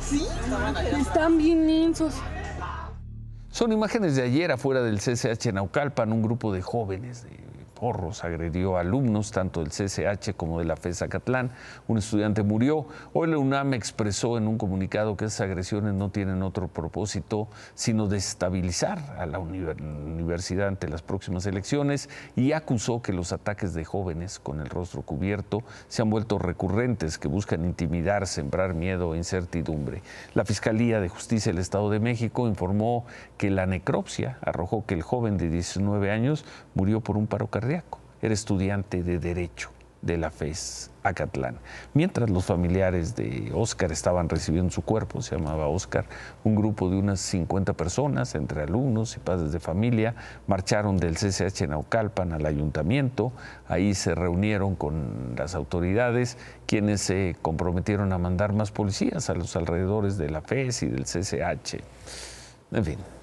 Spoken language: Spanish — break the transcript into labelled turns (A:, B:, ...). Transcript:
A: Sí, están bien insos. Son imágenes de ayer afuera del CCH Naucalpan, un grupo de jóvenes de agredió a alumnos tanto del CCH como de la FESA Catlán, Un estudiante murió. Hoy la UNAM expresó en un comunicado que esas agresiones no tienen otro propósito sino destabilizar a la universidad ante las próximas elecciones y acusó que los ataques de jóvenes con el rostro cubierto se han vuelto recurrentes que buscan intimidar, sembrar miedo e incertidumbre. La Fiscalía de Justicia del Estado de México informó que la necropsia arrojó que el joven de 19 años murió por un paro cardíaco era estudiante de Derecho de la FES Acatlán. Mientras los familiares de Oscar estaban recibiendo su cuerpo, se llamaba Oscar, un grupo de unas 50 personas, entre alumnos y padres de familia, marcharon del CCH Naucalpan al ayuntamiento, ahí se reunieron con las autoridades, quienes se comprometieron a mandar más policías a los alrededores de la FES y del CCH. En fin,